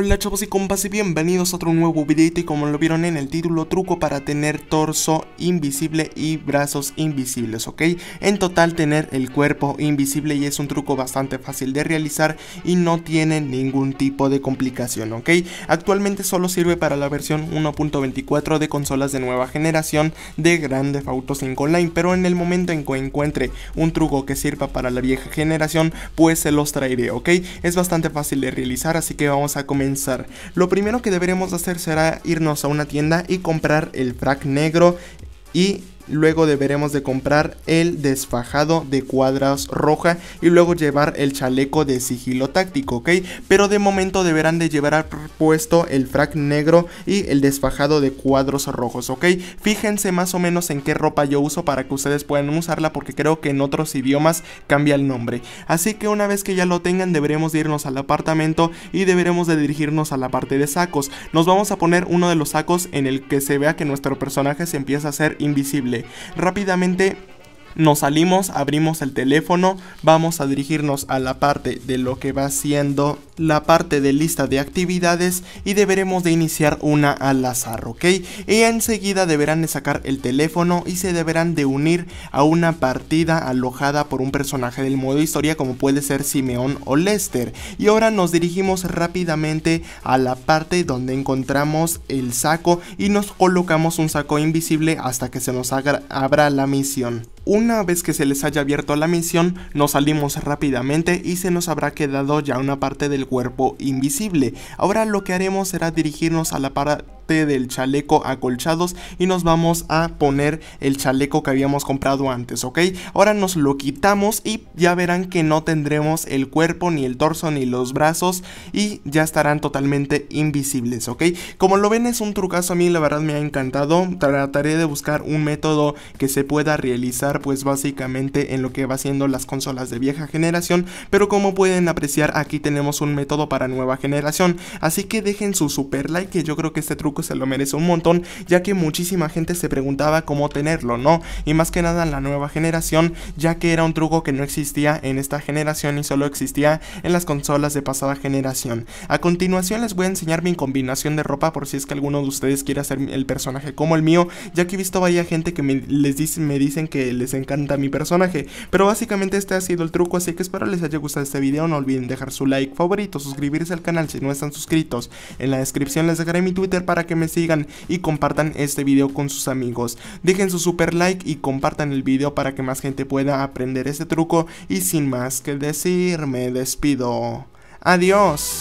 Hola chavos y compas y bienvenidos a otro nuevo videito y como lo vieron en el título, truco para tener torso invisible y brazos invisibles, ¿ok? En total tener el cuerpo invisible y es un truco bastante fácil de realizar y no tiene ningún tipo de complicación, ¿ok? Actualmente solo sirve para la versión 1.24 de consolas de nueva generación de grandes autos 5 Online, pero en el momento en que encuentre un truco que sirva para la vieja generación, pues se los traeré, ¿ok? Es bastante fácil de realizar, así que vamos a comenzar lo primero que deberemos hacer será irnos a una tienda y comprar el frac negro y luego deberemos de comprar el desfajado de cuadras roja y luego llevar el chaleco de sigilo táctico, ¿ok? Pero de momento deberán de llevar puesto el frac negro y el desfajado de cuadros rojos, ¿ok? Fíjense más o menos en qué ropa yo uso para que ustedes puedan usarla porque creo que en otros idiomas cambia el nombre. Así que una vez que ya lo tengan deberemos de irnos al apartamento y deberemos de dirigirnos a la parte de sacos. Nos vamos a poner uno de los sacos en el que se vea que nuestro personaje se empieza a hacer invisible rápidamente nos salimos, abrimos el teléfono, vamos a dirigirnos a la parte de lo que va siendo la parte de lista de actividades y deberemos de iniciar una al azar, ¿ok? Y enseguida deberán de sacar el teléfono y se deberán de unir a una partida alojada por un personaje del modo historia como puede ser Simeón o Lester. Y ahora nos dirigimos rápidamente a la parte donde encontramos el saco y nos colocamos un saco invisible hasta que se nos abra la misión. Una vez que se les haya abierto la misión, nos salimos rápidamente y se nos habrá quedado ya una parte del cuerpo invisible. Ahora lo que haremos será dirigirnos a la, para del chaleco acolchados y nos vamos a poner el chaleco que habíamos comprado antes, ¿ok? Ahora nos lo quitamos y ya verán que no tendremos el cuerpo, ni el torso, ni los brazos y ya estarán totalmente invisibles, ¿ok? Como lo ven es un trucazo, a mí la verdad me ha encantado, trataré de buscar un método que se pueda realizar pues básicamente en lo que va siendo las consolas de vieja generación, pero como pueden apreciar aquí tenemos un método para nueva generación, así que dejen su super like que yo creo que este truco se lo merece un montón, ya que muchísima gente se preguntaba cómo tenerlo, ¿no? Y más que nada la nueva generación, ya que era un truco que no existía en esta generación y solo existía en las consolas de pasada generación. A continuación les voy a enseñar mi combinación de ropa por si es que alguno de ustedes quiere hacer el personaje como el mío, ya que he visto varias gente que me, les dicen, me dicen que les encanta mi personaje. Pero básicamente este ha sido el truco, así que espero les haya gustado este video, no olviden dejar su like favorito, suscribirse al canal si no están suscritos. En la descripción les dejaré mi Twitter para que que me sigan y compartan este video con sus amigos. Dejen su super like y compartan el video para que más gente pueda aprender este truco y sin más que decir me despido. Adiós.